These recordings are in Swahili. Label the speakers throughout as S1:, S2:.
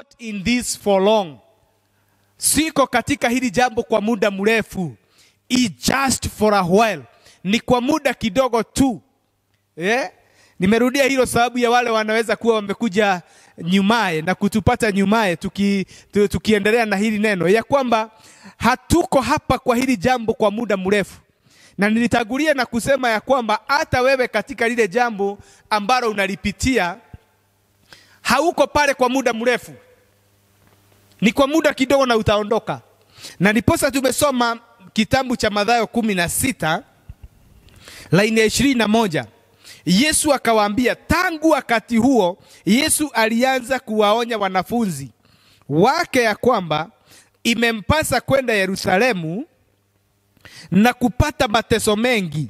S1: not in this for long. Siko katika hili jambo kwa muda mrefu. It just for a while. Ni kwa muda kidogo tu. Yeah? Nimerudia hilo sababu ya wale wanaweza kuwa wamekuja nyumaye na kutupata nyumaye tuki, tukiendelea na hili neno ya kwamba hatuko hapa kwa hili jambo kwa muda mrefu, na nilitangulia na kusema ya kwamba hata wewe katika lile jambo ambalo unalipitia hauko pale kwa muda mrefu ni kwa muda kidogo na utaondoka. Na niposa tumesoma kitabu cha Mathayo kumi na sita laini ya ishirini na moja Yesu akawaambia, tangu wakati huo Yesu alianza kuwaonya wanafunzi wake ya kwamba imempasa kwenda Yerusalemu na kupata mateso mengi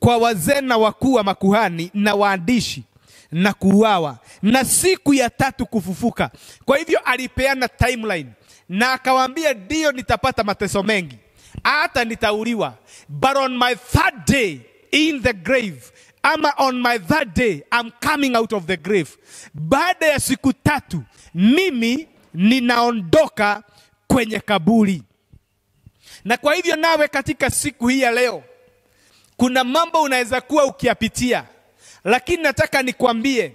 S1: kwa wazee na wakuu wa makuhani na waandishi na kuuawa na siku ya tatu kufufuka. Kwa hivyo alipeana timeline na akawaambia, ndio nitapata mateso mengi, hata nitauliwa, but on my third day in the grave ama on my third day I'm coming out of the grave. Baada ya siku tatu mimi ninaondoka kwenye kaburi. Na kwa hivyo nawe, katika siku hii ya leo, kuna mambo unaweza kuwa ukiyapitia lakini nataka nikwambie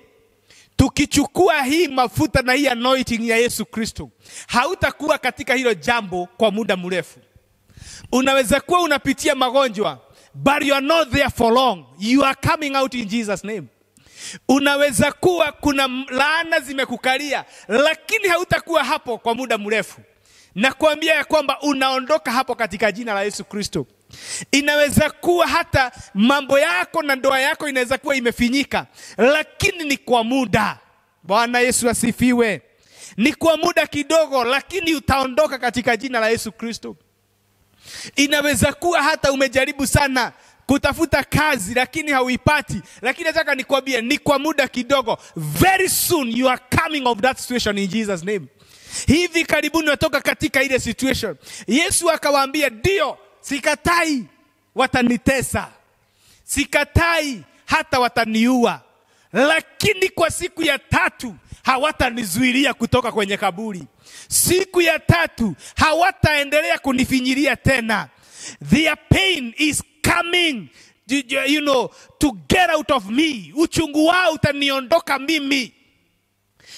S1: tukichukua hii mafuta na hii anointing ya Yesu Kristo, hautakuwa katika hilo jambo kwa muda mrefu. Unaweza kuwa unapitia magonjwa, but you are not there for long, you are coming out in Jesus name. Unaweza kuwa kuna laana zimekukalia, lakini hautakuwa hapo kwa muda mrefu. Nakuambia ya kwamba unaondoka hapo katika jina la Yesu Kristo. Inaweza kuwa hata mambo yako na ndoa yako inaweza kuwa imefinyika, lakini ni kwa muda. Bwana Yesu asifiwe. Ni kwa muda kidogo, lakini utaondoka katika jina la Yesu Kristo. Inaweza kuwa hata umejaribu sana kutafuta kazi lakini hauipati, lakini nataka nikwambie ni kwa muda kidogo. Very soon you are coming of that situation in Jesus name. Hivi karibuni unatoka katika ile situation. Yesu akawaambia ndio Sikatai watanitesa, sikatai hata wataniua, lakini kwa siku ya tatu hawatanizuilia kutoka kwenye kaburi. Siku ya tatu hawataendelea kunifinyilia tena. Their pain is coming you know, to get out of me. Uchungu wao utaniondoka mimi,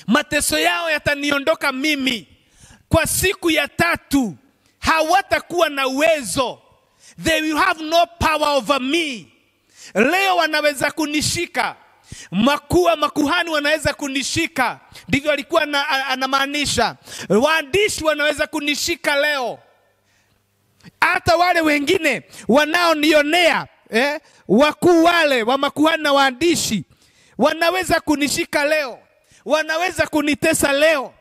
S1: mateso yao yataniondoka mimi kwa siku ya tatu hawatakuwa na uwezo, they will have no power over me. Leo wanaweza kunishika, makuwa makuhani wanaweza kunishika, ndivyo alikuwa anamaanisha. Waandishi wanaweza kunishika leo, hata wale wengine wanaonionea eh, wakuu wale wa makuhani na waandishi wanaweza kunishika leo, wanaweza kunitesa leo,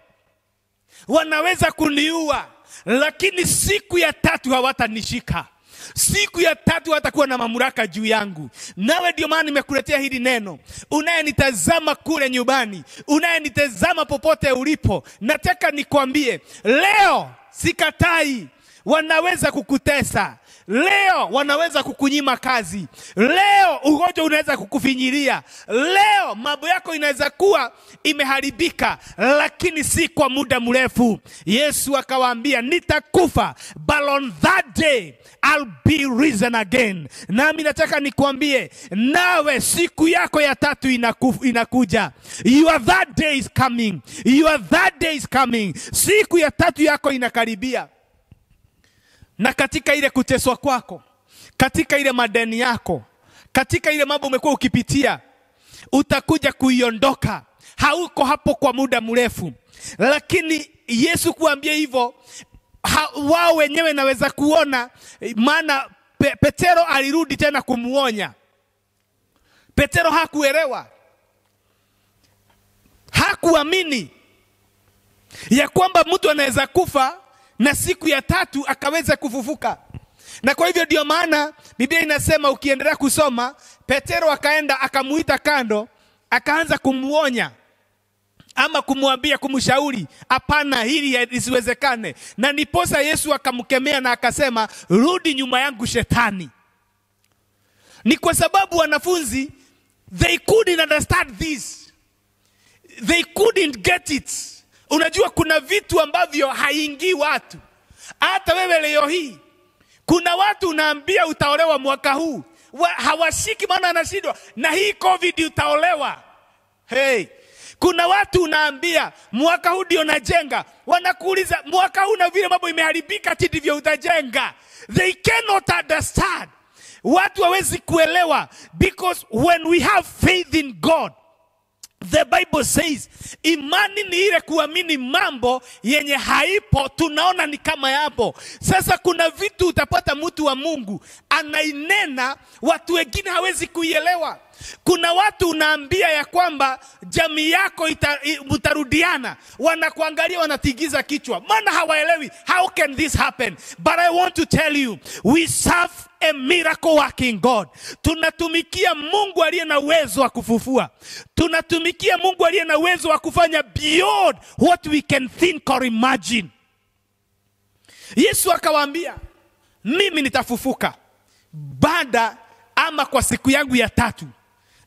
S1: wanaweza kuniua lakini siku ya tatu hawatanishika siku ya tatu hatakuwa na mamlaka juu yangu. Nawe ndio maana nimekuletea hili neno. Unayenitazama kule nyumbani, unayenitazama popote ulipo, nataka nikwambie leo, sikatai wanaweza kukutesa, Leo wanaweza kukunyima kazi, leo ugonjwa unaweza kukufinyilia, leo mambo yako inaweza kuwa imeharibika, lakini si kwa muda mrefu. Yesu akawaambia, nitakufa but on risen again. Nami nataka nikuambie, nawe siku yako ya tatu inaku, inakuja. Your that day is coming, your that day is coming. Siku ya tatu yako inakaribia na katika ile kuteswa kwako, katika ile madeni yako, katika ile mambo umekuwa ukipitia, utakuja kuiondoka. Hauko hapo kwa muda mrefu, lakini Yesu kuambia hivyo, wao wenyewe naweza kuona, maana Pe Petero alirudi tena kumuonya. Petero hakuelewa, hakuamini ya kwamba mtu anaweza kufa na siku ya tatu akaweza kufufuka na kwa hivyo ndio maana biblia inasema ukiendelea kusoma petero akaenda akamuita kando akaanza kumwonya ama kumwambia kumshauri hapana hili lisiwezekane na niposa yesu akamkemea na akasema rudi nyuma yangu shetani ni kwa sababu wanafunzi they couldn't understand this they couldn't get it Unajua kuna vitu ambavyo haingii watu. Hata wewe leo hii kuna watu unaambia utaolewa mwaka huu wa, hawashiki, maana anashindwa na hii COVID, utaolewa. Hey, kuna watu unaambia mwaka huu ndio najenga, wanakuuliza mwaka huu na vile mambo imeharibika, ati ndivyo utajenga. They cannot understand, watu hawezi kuelewa, because when we have faith in God The Bible says imani ni ile kuamini mambo yenye haipo, tunaona ni kama yapo. Sasa kuna vitu utapata mtu wa Mungu anainena, watu wengine hawezi kuielewa kuna watu unaambia ya kwamba jamii yako mtarudiana, wanakuangalia wanatigiza kichwa, maana hawaelewi. How can this happen? But I want to tell you we serve a miracle working God. Tunatumikia Mungu aliye na uwezo wa kufufua. Tunatumikia Mungu aliye na uwezo wa kufanya beyond what we can think or imagine. Yesu akawaambia, mimi nitafufuka baada ama kwa siku yangu ya tatu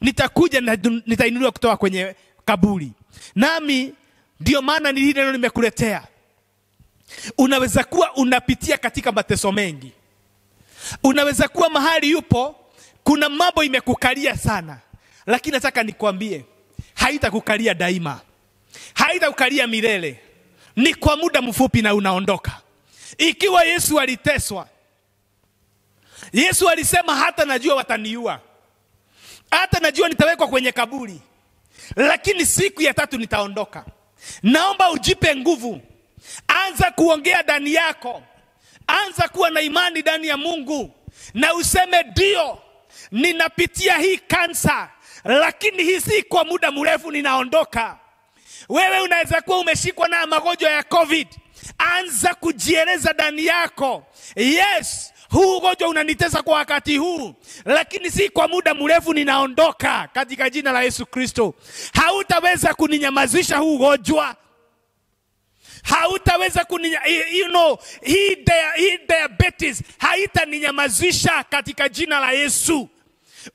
S1: nitakuja nitainuliwa kutoka kwenye kaburi. Nami ndio maana ni hili neno nimekuletea. Unaweza kuwa unapitia katika mateso mengi, unaweza kuwa mahali yupo, kuna mambo imekukalia sana, lakini nataka nikwambie, haitakukalia daima, haitakukalia milele, ni kwa muda mfupi na unaondoka. Ikiwa Yesu aliteswa, Yesu alisema hata najua wataniua hata najua nitawekwa kwenye kaburi, lakini siku ya tatu nitaondoka. Naomba ujipe nguvu, anza kuongea ndani yako, anza kuwa na imani ndani ya Mungu na useme ndio, ninapitia hii kansa, lakini hii si kwa muda mrefu, ninaondoka. Wewe unaweza kuwa umeshikwa na magonjwa ya COVID, anza kujieleza ndani yako, yes huu ugonjwa unanitesa kwa wakati huu, lakini si kwa muda mrefu, ninaondoka katika jina la Yesu Kristo. Hautaweza kuninyamazisha huu ugonjwa hautaweza kuni, you know, hii, dia, diabetes haitaninyamazisha katika jina la Yesu.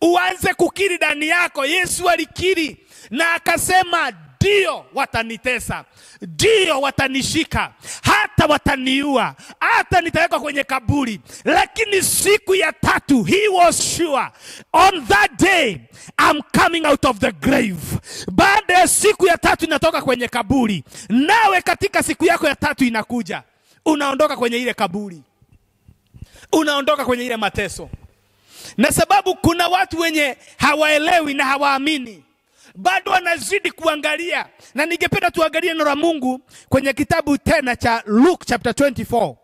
S1: Uanze kukiri ndani yako. Yesu alikiri na akasema ndio watanitesa, ndio watanishika, hata wataniua, hata nitawekwa kwenye kaburi, lakini siku ya tatu, he was sure on that day I'm coming out of the grave. Baada ya siku ya tatu inatoka kwenye kaburi, nawe katika siku yako ya tatu inakuja, unaondoka kwenye ile kaburi, unaondoka kwenye ile mateso, na sababu kuna watu wenye hawaelewi na hawaamini bado anazidi kuangalia, na ningependa tuangalie neno la Mungu kwenye kitabu tena cha Luke chapter 24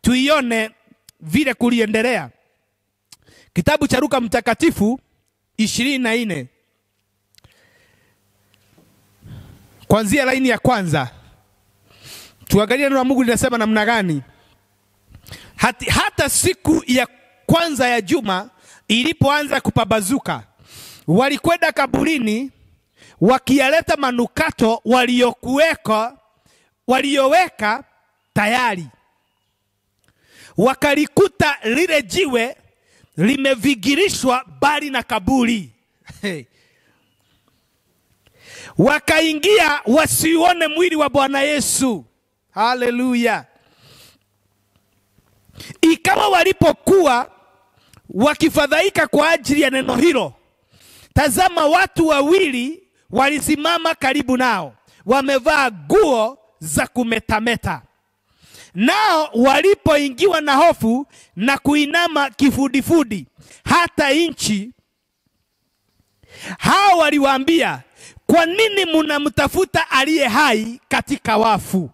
S1: tuione vile kuliendelea. Kitabu cha Luka mtakatifu ishirini na nne kwanzia laini ya kwanza, tuangalie neno la Mungu linasema namna gani. Hati, hata siku ya kwanza ya juma ilipoanza kupabazuka, walikwenda kaburini wakiyaleta manukato waliokuweko walioweka tayari. Wakalikuta lile jiwe limevigirishwa bali na kaburi. Wakaingia wasiuone mwili wa Bwana Yesu. Haleluya! Ikawa walipokuwa wakifadhaika kwa ajili ya neno hilo, tazama, watu wawili walisimama karibu nao, wamevaa guo za kumetameta. Nao walipoingiwa na hofu na kuinama kifudifudi hata nchi, hao waliwaambia, kwa nini munamtafuta aliye hai katika wafu?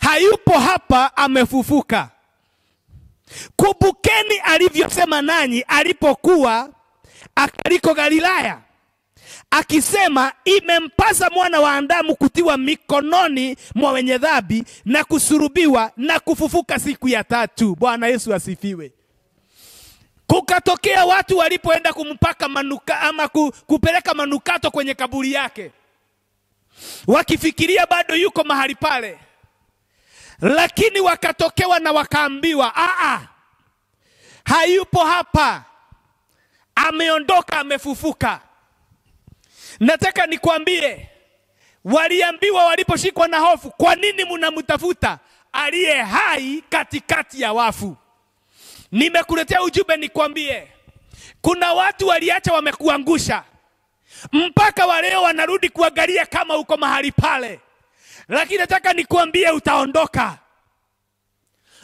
S1: Hayupo hapa, amefufuka. Kumbukeni alivyosema nanyi alipokuwa akaliko Galilaya, akisema imempasa mwana wa Adamu kutiwa mikononi mwa wenye dhambi na kusurubiwa na kufufuka siku ya tatu. Bwana Yesu asifiwe. Kukatokea watu walipoenda kumpaka manuka ama kupeleka manukato kwenye kaburi yake, wakifikiria bado yuko mahali pale, lakini wakatokewa na wakaambiwa, aa, hayupo hapa, ameondoka, amefufuka. Nataka nikwambie, waliambiwa waliposhikwa na hofu, kwa nini mnamtafuta aliye hai katikati ya wafu? Nimekuletea ujumbe nikwambie, kuna watu waliacha wamekuangusha, mpaka wa leo wanarudi kuangalia kama uko mahali pale, lakini nataka nikwambie, utaondoka,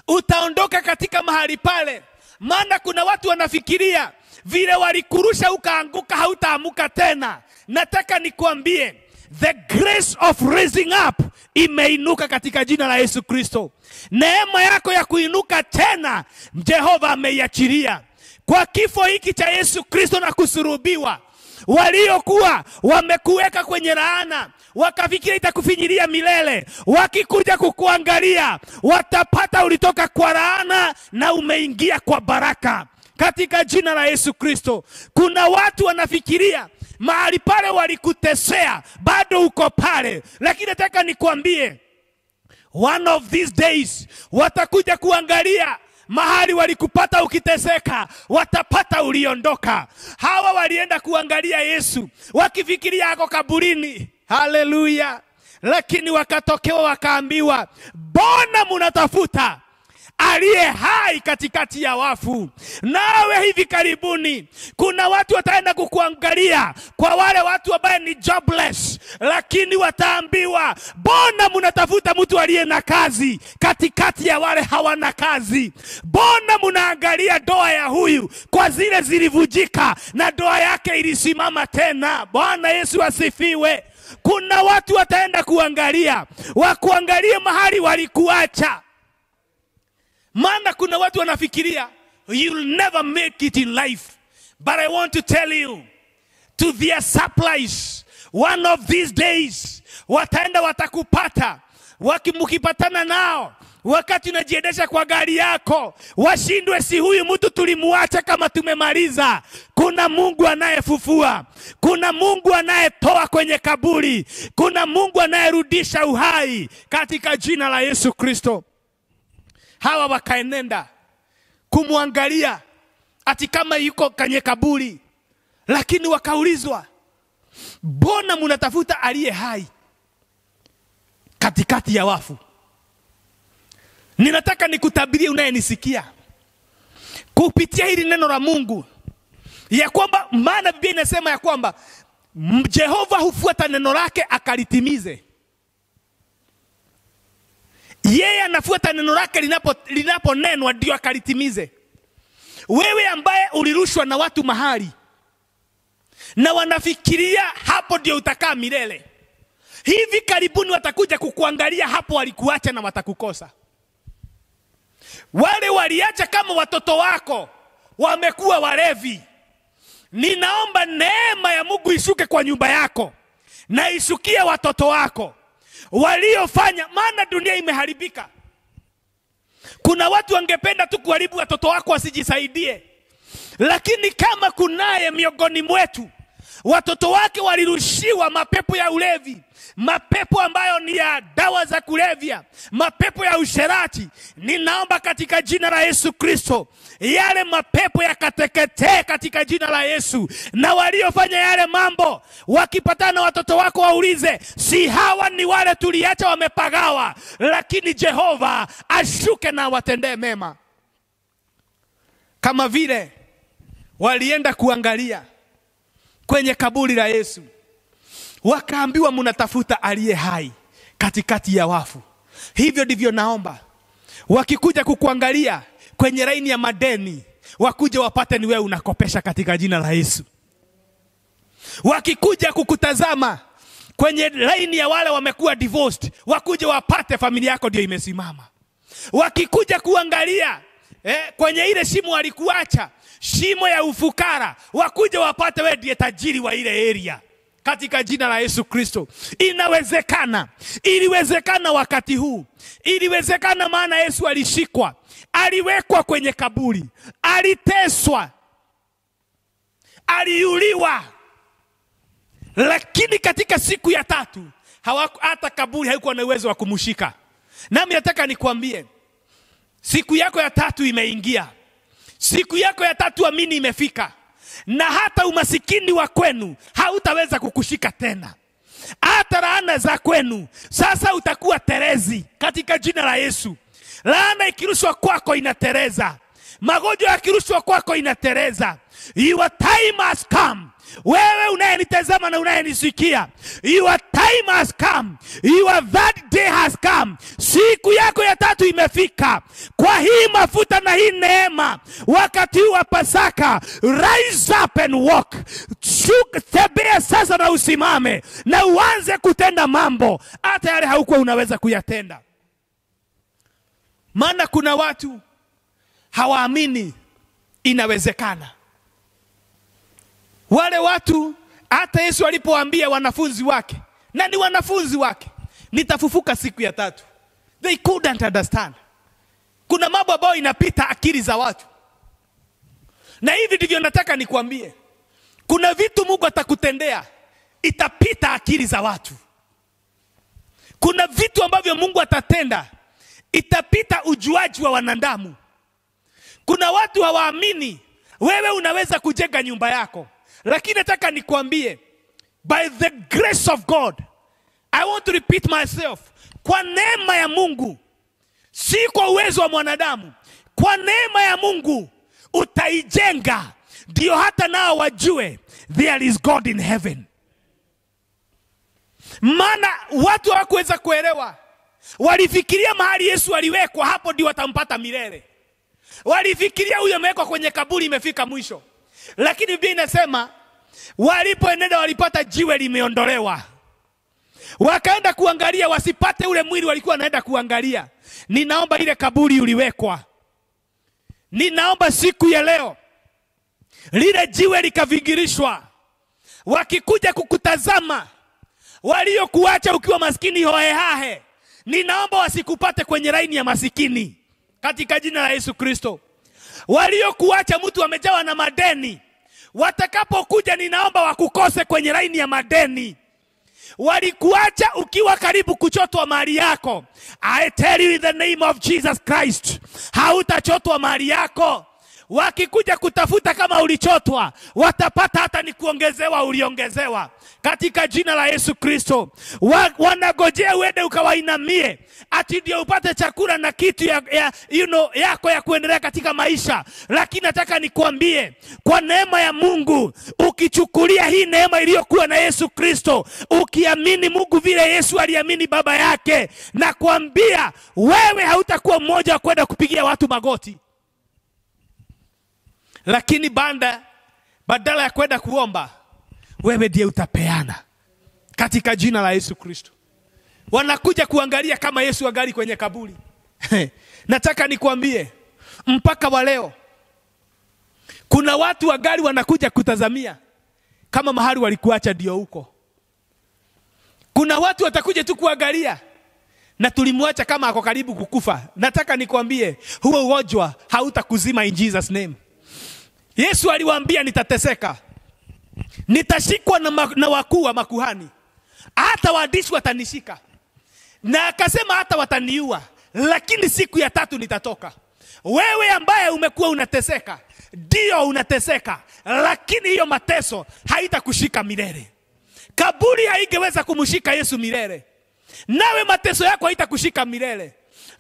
S1: utaondoka katika mahali pale, maana kuna watu wanafikiria vile walikurusha ukaanguka, hautaamuka tena. Nataka nikwambie the grace of raising up imeinuka katika jina la Yesu Kristo. Neema yako ya kuinuka tena Jehova ameiachilia kwa kifo hiki cha Yesu Kristo na kusurubiwa waliokuwa wamekuweka kwenye laana wakafikiri itakufinyilia milele, wakikuja kukuangalia watapata ulitoka kwa laana na umeingia kwa baraka katika jina la Yesu Kristo. Kuna watu wanafikiria mahali pale walikutesea, bado uko pale, lakini nataka nikwambie one of these days watakuja kuangalia mahali walikupata ukiteseka, watapata uliondoka. Hawa walienda kuangalia Yesu wakifikiria ako kaburini. Haleluya! Lakini wakatokewa wakaambiwa, mbona munatafuta aliye hai katikati ya wafu. Nawe hivi karibuni kuna watu wataenda kukuangalia, kwa wale watu ambaye ni jobless, lakini wataambiwa bona munatafuta mtu aliye na kazi katikati ya wale hawana kazi? Bona munaangalia ndoa ya huyu kwa zile zilivujika na ndoa yake ilisimama tena. Bwana Yesu asifiwe. Kuna watu wataenda kuangalia, wakuangalie mahali walikuacha maana kuna watu wanafikiria you'll never make it in life but i want to tell you to their supplies one of these days wataenda watakupata wakimukipatana nao wakati unajiendesha kwa gari yako washindwe si huyu mtu tulimuacha kama tumemaliza kuna mungu anayefufua kuna mungu anayetoa kwenye kaburi kuna mungu anayerudisha uhai katika jina la yesu kristo hawa wakaenenda kumwangalia ati kama yuko kwenye kaburi, lakini wakaulizwa, mbona munatafuta aliye hai katikati ya wafu? Ninataka nikutabirie unayenisikia kupitia hili neno la Mungu ya kwamba, maana Biblia inasema ya kwamba Jehova hufuata neno lake akalitimize yeye anafuata neno lake linaponenwa linapo ndio akalitimize. Wewe ambaye ulirushwa na watu mahali na wanafikiria hapo ndio utakaa milele, hivi karibuni watakuja kukuangalia hapo walikuacha na watakukosa. Wale waliacha kama watoto wako wamekuwa walevi, ninaomba neema ya Mungu ishuke kwa nyumba yako na ishukie watoto wako waliofanya, maana dunia imeharibika. Kuna watu wangependa tu kuharibu watoto wako wasijisaidie, lakini kama kunaye miongoni mwetu Watoto wake walirushiwa mapepo ya ulevi, mapepo ambayo ni ya dawa za kulevya, mapepo ya usherati. Ninaomba katika jina la Yesu Kristo, yale mapepo yakateketee katika jina la Yesu. Na waliofanya yale mambo, wakipatana na watoto wako waulize, si hawa ni wale tuliacha wamepagawa? Lakini Jehova ashuke na watendee mema, kama vile walienda kuangalia kwenye kaburi la Yesu, wakaambiwa mnatafuta aliye hai katikati ya wafu. Hivyo ndivyo naomba wakikuja kukuangalia kwenye laini ya madeni, wakuje wapate ni wewe unakopesha katika jina la Yesu. Wakikuja kukutazama kwenye laini ya wale wamekuwa divorced, wakuje wapate familia yako ndio imesimama. Wakikuja kuangalia eh, kwenye ile shimo walikuacha shimo ya ufukara, wakuje wapate wewe ndiye tajiri wa ile area katika jina la Yesu Kristo. Inawezekana, iliwezekana wakati huu, iliwezekana, maana Yesu alishikwa, aliwekwa kwenye kaburi, aliteswa, aliuliwa, lakini katika siku ya tatu hawaku, hata kaburi haikuwa na uwezo wa kumshika. Nami nataka nikwambie, siku yako ya tatu imeingia siku yako ya tatu amini imefika na hata umasikini wa kwenu hautaweza kukushika tena hata laana za kwenu sasa utakuwa terezi katika jina la yesu laana ikirushwa kwako inatereza magonjwa yakirushwa kwako inatereza your time has come wewe unayenitazama na unayenisikia, your time has come, your that day has come. Siku yako ya tatu imefika. Kwa hii mafuta na hii neema, wakati wa Pasaka, rise up and walk. Shuka, sasa na usimame na uanze kutenda mambo hata yale haukuwa unaweza kuyatenda, maana kuna watu hawaamini inawezekana. Wale watu hata Yesu alipoambia wanafunzi wake, na ni wanafunzi wake, nitafufuka siku ya tatu, they couldn't understand. Kuna mambo ambayo inapita akili za watu, na hivi ndivyo nataka nikwambie, kuna vitu Mungu atakutendea itapita akili za watu. Kuna vitu ambavyo Mungu atatenda itapita ujuaji wa wanadamu. Kuna watu hawaamini wewe unaweza kujenga nyumba yako, lakini nataka nikwambie by the grace of God, I want to repeat myself, kwa neema ya Mungu, si kwa uwezo wa mwanadamu, kwa neema ya Mungu utaijenga, ndio hata nao wajue there is God in heaven. Maana watu hawakuweza kuelewa, walifikiria mahali Yesu aliwekwa hapo ndio watampata milele, walifikiria huyo amewekwa kwenye kaburi, imefika mwisho. Lakini Biblia inasema walipoenenda walipata jiwe limeondolewa, wakaenda kuangalia wasipate ule mwili walikuwa wanaenda kuangalia. Ninaomba ile kaburi uliwekwa, ninaomba siku ya leo lile jiwe likavingirishwa, wakikuja kukutazama waliokuacha ukiwa maskini hohehahe, ninaomba wasikupate kwenye laini ya masikini katika jina la Yesu Kristo. Waliokuacha mtu amejawa na madeni, watakapokuja ninaomba wakukose kwenye laini ya madeni. Walikuacha ukiwa karibu kuchotwa mali yako. I tell you in the name of Jesus Christ, hautachotwa mali yako. Wakikuja kutafuta kama ulichotwa, watapata hata ni kuongezewa uliongezewa, katika jina la Yesu Kristo. Wa, wanagojea uende ukawainamie, ati ndio upate chakula na kitu ya, ya, you know, yako ya kuendelea katika maisha. Lakini nataka nikuambie kwa neema ya Mungu, ukichukulia hii neema iliyokuwa na Yesu Kristo, ukiamini Mungu vile Yesu aliamini Baba yake, na kuambia wewe hautakuwa mmoja wa kwenda kupigia watu magoti lakini banda badala ya kwenda kuomba, wewe ndiye utapeana katika jina la Yesu Kristo. Wanakuja kuangalia kama Yesu angali kwenye kaburi. Nataka nikwambie mpaka wa leo kuna watu wangali wanakuja kutazamia kama mahali walikuacha ndio huko. Kuna watu watakuja tu kuangalia na tulimwacha kama ako karibu kukufa. Nataka nikwambie huo ugonjwa hautakuzima in Jesus name. Yesu aliwaambia nitateseka, nitashikwa na, ma, na wakuu wa makuhani, hata waandishi watanishika, na akasema hata wataniua, lakini siku ya tatu nitatoka. Wewe ambaye umekuwa unateseka, ndio unateseka, lakini hiyo mateso haitakushika milele. Kaburi haingeweza kumshika Yesu milele, nawe mateso yako haitakushika milele.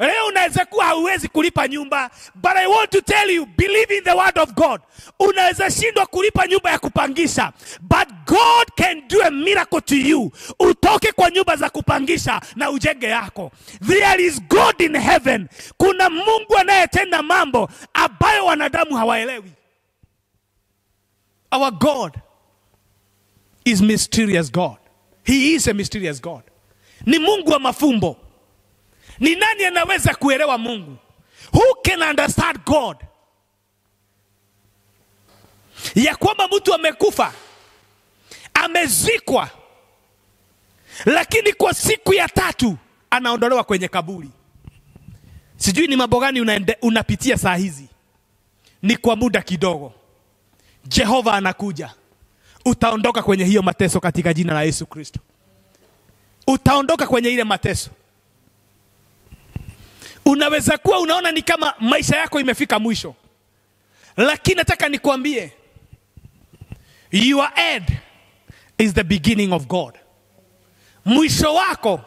S1: Leo unaweza kuwa hauwezi kulipa nyumba, but I want to tell you believe in the word of God. Unaweza shindwa kulipa nyumba ya kupangisha, but God can do a miracle to you. Utoke kwa nyumba za kupangisha na ujenge yako. There is God in heaven. Kuna Mungu anayetenda mambo ambayo wanadamu hawaelewi. Our God is mysterious God. He is a mysterious God. Ni Mungu wa mafumbo. Ni nani anaweza kuelewa Mungu? Who can understand God? Ya kwamba mtu amekufa amezikwa, lakini kwa siku ya tatu anaondolewa kwenye kaburi. Sijui ni mambo gani unapitia saa hizi. Ni kwa muda kidogo, Jehova anakuja, utaondoka kwenye hiyo mateso katika jina la Yesu Kristo, utaondoka kwenye ile mateso. Unaweza kuwa unaona ni kama maisha yako imefika mwisho, lakini nataka nikuambie your end is the beginning of God. Mwisho wako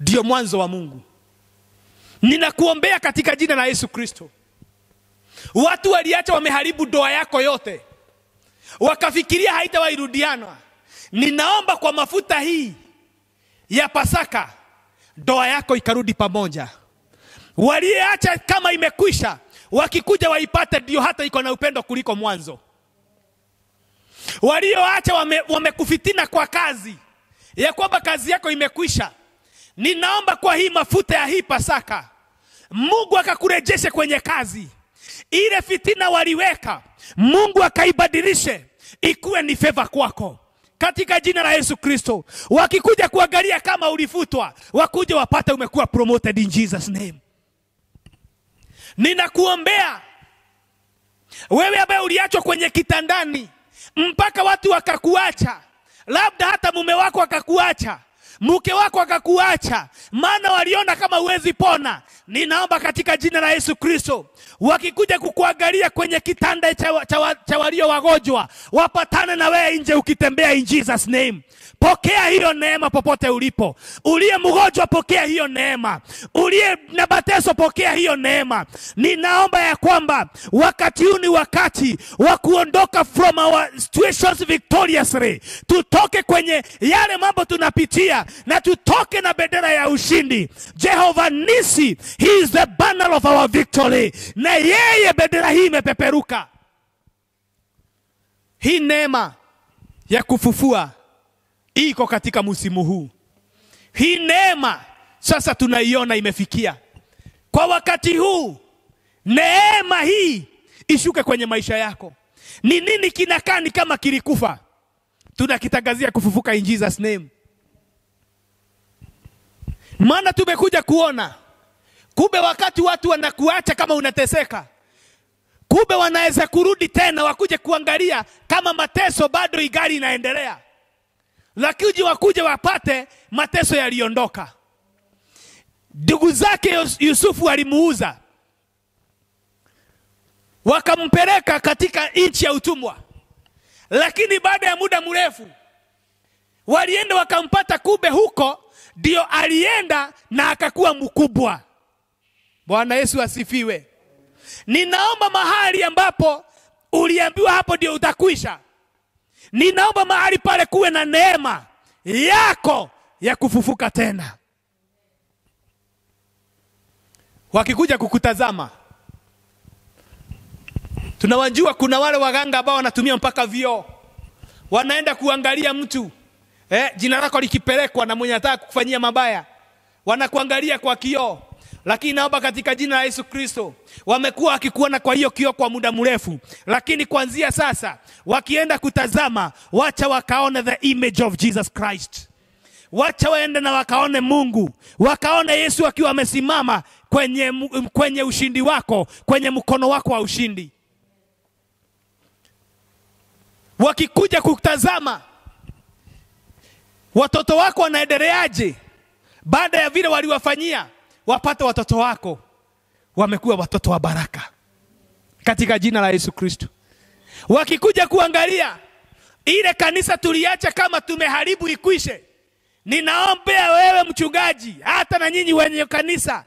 S1: ndio mwanzo wa Mungu. Ninakuombea katika jina la Yesu Kristo. Watu waliacha wameharibu doa yako yote, wakafikiria haitawairudiana. Ninaomba kwa mafuta hii ya Pasaka doa yako ikarudi pamoja Waliyeacha kama imekwisha, wakikuja waipate, ndio hata iko na upendo kuliko mwanzo. Walioacha wame, wamekufitina kwa kazi ya kwamba kazi yako imekwisha. Ninaomba kwa hii mafuta ya hii Pasaka, Mungu akakurejeshe kwenye kazi ile. Fitina waliweka, Mungu akaibadilishe ikuwe ni feva kwako katika jina la Yesu Kristo. Wakikuja kuangalia kama ulifutwa, wakuje wapate umekuwa promoted in Jesus name ninakuombea wewe ambaye uliachwa kwenye kitandani mpaka watu wakakuacha, labda hata mume wako akakuacha, mke wako akakuacha, maana waliona kama huwezi pona. Ninaomba katika jina la Yesu Kristo, wakikuja kukuangalia kwenye kitanda cha, cha, cha walio wagonjwa, wapatane na wewe nje ukitembea, in Jesus name. Pokea hiyo neema popote ulipo. Uliye mgonjwa, pokea hiyo neema. Uliye na mateso, pokea hiyo neema. Ninaomba ya kwamba wakati huu ni wakati wa kuondoka from our situations victoriously, tutoke kwenye yale mambo tunapitia na tutoke na bendera ya ushindi. Jehova Nisi, he is the banner of our victory, na yeye bendera hii imepeperuka. Hii neema ya kufufua iko katika msimu huu. Hii neema sasa tunaiona imefikia kwa wakati huu. Neema hii ishuke kwenye maisha yako. Ni nini kinakaa ni kama kilikufa? Tunakitangazia kufufuka in Jesus name, maana tumekuja kuona kumbe wakati watu wanakuacha kama unateseka, kumbe wanaweza kurudi tena wakuje kuangalia kama mateso bado igali inaendelea lakini wakuja wapate mateso yaliondoka. Ndugu zake Yusufu alimuuza, wakampeleka katika nchi ya utumwa, lakini baada ya muda mrefu walienda wakampata, kumbe huko ndio alienda na akakuwa mkubwa. Bwana Yesu asifiwe. Ninaomba mahali ambapo uliambiwa hapo ndio utakwisha ninaomba mahali pale kuwe na neema yako ya kufufuka tena. Wakikuja kukutazama, tunawajua. Kuna wale waganga ambao wanatumia mpaka vioo, wanaenda kuangalia mtu eh, jina lako likipelekwa na mwenye anataka kukufanyia mabaya, wanakuangalia kwa kioo lakini naomba katika jina la Yesu Kristo, wamekuwa wakikuona kwa hiyo kio kwa muda mrefu, lakini kuanzia sasa wakienda kutazama, wacha wakaone the image of Jesus Christ. Wacha waende na wakaone Mungu, wakaone Yesu akiwa amesimama kwenye, kwenye ushindi wako, kwenye mkono wako wa ushindi. Wakikuja kutazama watoto wako wanaendeleaje baada ya vile waliwafanyia wapate watoto wako wamekuwa watoto wa baraka katika jina la Yesu Kristo. Wakikuja kuangalia ile kanisa tuliacha kama tumeharibu ikwishe, ninaombea wewe mchungaji, hata na nyinyi wenye kanisa,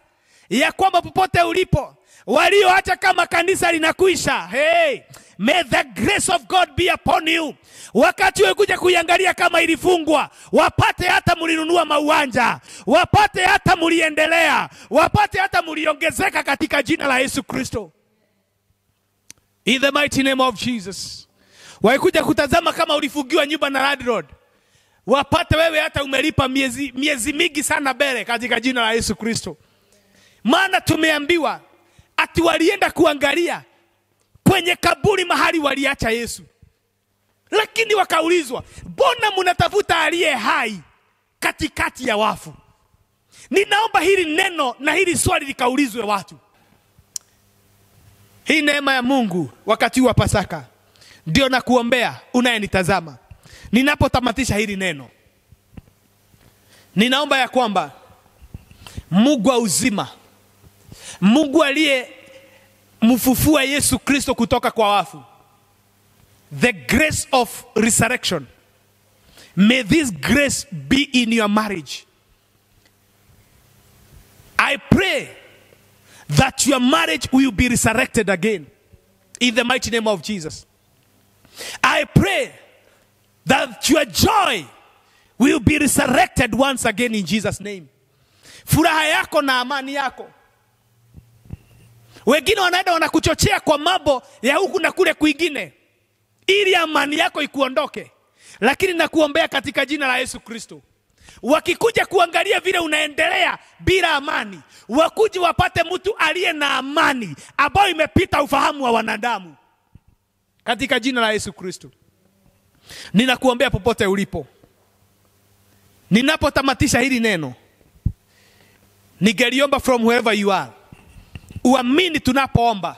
S1: ya kwamba popote ulipo walioacha kama kanisa linakwisha, hey, May the grace of God be upon you. Wakati wekuja kuiangalia kama ilifungwa, wapate hata mulinunua mauwanja, wapate hata muliendelea, wapate hata muliongezeka katika jina la Yesu Kristo, in the mighty name of Jesus. Waikuja kutazama kama ulifungiwa nyumba na landlord, wapate wewe hata umelipa miezi, miezi mingi sana mbele katika jina la Yesu Kristo, maana tumeambiwa ati walienda kuangalia kwenye kaburi mahali waliacha Yesu. Lakini wakaulizwa, mbona mnatafuta aliye hai katikati ya wafu? Ninaomba hili neno na hili swali likaulizwe watu. Hii neema ya Mungu wakati wa Pasaka ndio na kuombea unayenitazama. Ninapotamatisha hili neno, ninaomba ya kwamba Mungu wa uzima, Mungu aliye mfufua Yesu Kristo kutoka kwa wafu. The grace of resurrection. May this grace be in your marriage. I pray that your marriage will be resurrected again in the mighty name of Jesus. I pray that your joy will be resurrected once again in Jesus name. Furaha yako na amani yako wengine wanaenda wanakuchochea kwa mambo ya huku na kule kwingine, ili amani yako ikuondoke. Lakini nakuombea katika jina la Yesu Kristo, wakikuja kuangalia vile unaendelea bila amani, wakuji wapate mtu aliye na amani ambayo imepita ufahamu wa wanadamu, katika jina la Yesu Kristo. Ninakuombea popote ulipo, ninapotamatisha hili neno nigeliomba from wherever you are uamini tunapoomba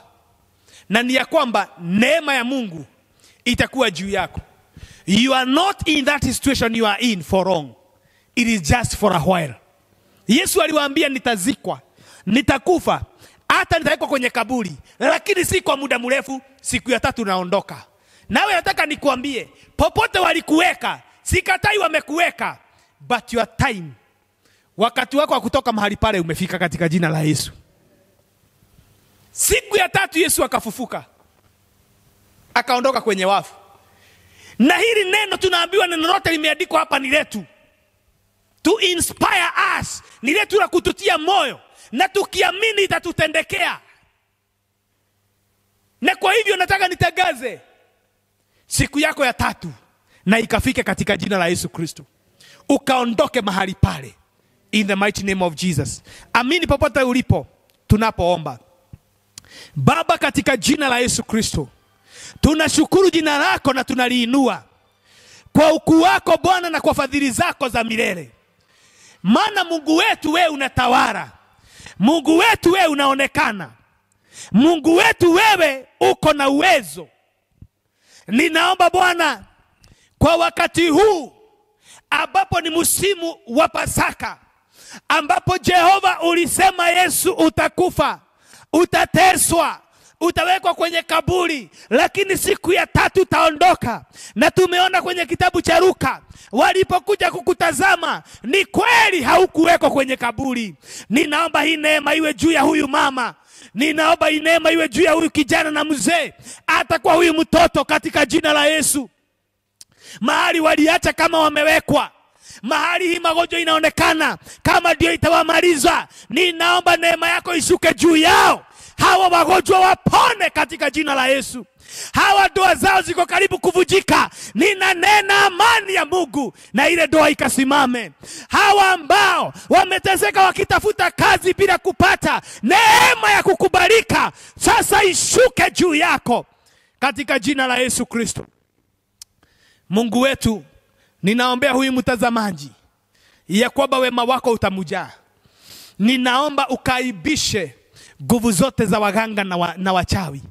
S1: na ni ya kwamba neema ya mungu itakuwa juu yako you are not in that situation you are in for long it is just for a while yesu aliwaambia nitazikwa nitakufa hata nitawekwa kwenye kaburi lakini si kwa muda mrefu siku ya tatu naondoka nawe nataka nikuambie popote walikuweka sikatai wamekuweka but your time wakati wako wa kutoka mahali pale umefika katika jina la yesu Siku ya tatu Yesu akafufuka akaondoka kwenye wafu, na hili neno tunaambiwa, neno lote limeandikwa hapa ni letu, to inspire us, ni letu la kututia moyo, na tukiamini itatutendekea. Na kwa hivyo nataka nitangaze siku yako ya tatu, na ikafike katika jina la Yesu Kristo, ukaondoke mahali pale, in the mighty name of Jesus. Amini popote ulipo tunapoomba Baba, katika jina la Yesu Kristo, tunashukuru jina lako na tunaliinua kwa ukuu wako Bwana na kwa fadhili zako za milele, maana Mungu wetu wewe unatawala, Mungu wetu wewe unaonekana, Mungu wetu wewe uko na uwezo. Ninaomba Bwana kwa wakati huu ambapo ni msimu wa Pasaka, ambapo Jehova ulisema Yesu utakufa utateswa utawekwa kwenye kaburi, lakini siku ya tatu utaondoka. Na tumeona kwenye kitabu cha Luka walipokuja kukutazama, ni kweli haukuwekwa kwenye kaburi. Ninaomba hii neema iwe juu ya huyu mama ninaomba hii neema iwe juu ya huyu kijana na mzee, hata kwa huyu mtoto, katika jina la Yesu. Mahali waliacha kama wamewekwa mahali hii magonjwa inaonekana kama ndio itawamaliza. Ninaomba neema yako ishuke juu yao, hawa wagonjwa wapone katika jina la Yesu. Hawa ndoa zao ziko karibu kuvujika, ninanena amani ya Mungu na ile ndoa ikasimame. Hawa ambao wameteseka wakitafuta kazi bila kupata, neema ya kukubalika sasa ishuke juu yako katika jina la Yesu Kristo. Mungu wetu Ninaombea huyu mtazamaji ya kwamba wema wako utamujaa. Ninaomba ukaibishe nguvu zote za waganga na, wa, na wachawi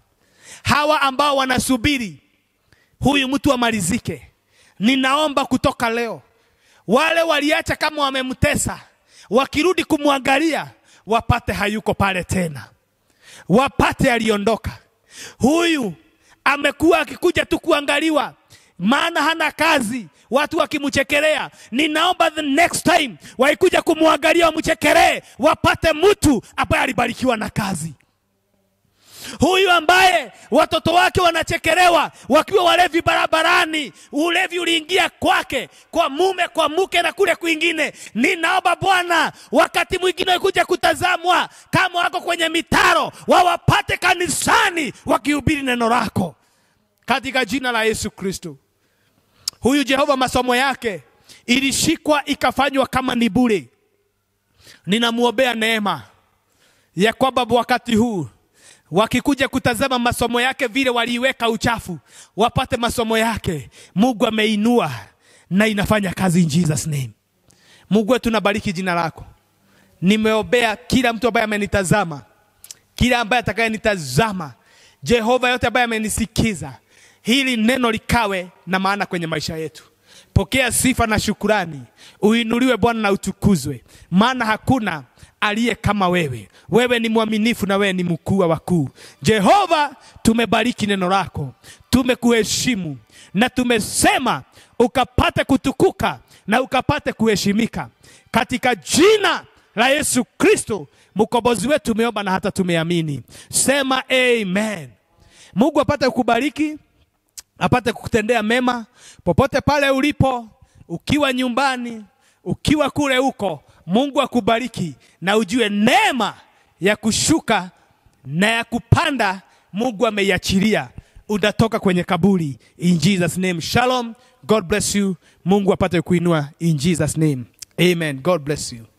S1: hawa ambao wanasubiri huyu mtu amalizike. Ninaomba kutoka leo, wale waliacha kama wamemtesa, wakirudi kumwangalia wapate hayuko pale tena, wapate aliondoka. Huyu amekuwa akikuja tu kuangaliwa maana hana kazi, watu wakimchekelea. Ninaomba the next time waikuja kumwangalia wamchekelee, wapate mtu ambaye alibarikiwa na kazi. Huyu ambaye watoto wake wanachekelewa wakiwa walevi barabarani, ulevi uliingia kwake, kwa mume, kwa mke na kule kwingine. Ninaomba Bwana, wakati mwingine wakuja kutazamwa, kama wako kwenye mitaro, wawapate kanisani wakihubiri neno lako katika jina la Yesu Kristo. Huyu Jehova masomo yake ilishikwa ikafanywa kama ni bure. Ninamwombea neema ya kwamba wakati huu wakikuja kutazama masomo yake vile waliweka uchafu, wapate masomo yake. Mungu ameinua na inafanya kazi in Jesus name. Mungu wetu, nabariki jina lako. Nimeombea kila mtu ambaye amenitazama, kila ambaye atakayenitazama, Jehova yote ambaye amenisikiza hili neno likawe na maana kwenye maisha yetu. Pokea sifa na shukurani, uinuliwe Bwana na utukuzwe, maana hakuna aliye kama wewe. Wewe ni mwaminifu na wewe ni mkuu wa wakuu. Jehova, tumebariki neno lako, tumekuheshimu na tumesema ukapate kutukuka na ukapate kuheshimika katika jina la Yesu Kristo mkombozi wetu, tumeomba na hata tumeamini. Sema amen. Mungu apate kukubariki apate kukutendea mema popote pale ulipo, ukiwa nyumbani, ukiwa kule huko. Mungu akubariki na ujue neema ya kushuka na ya kupanda Mungu ameiachilia. utatoka kwenye kaburi in Jesus name. Shalom, God bless you. Mungu apate kuinua in Jesus name, amen. God bless you.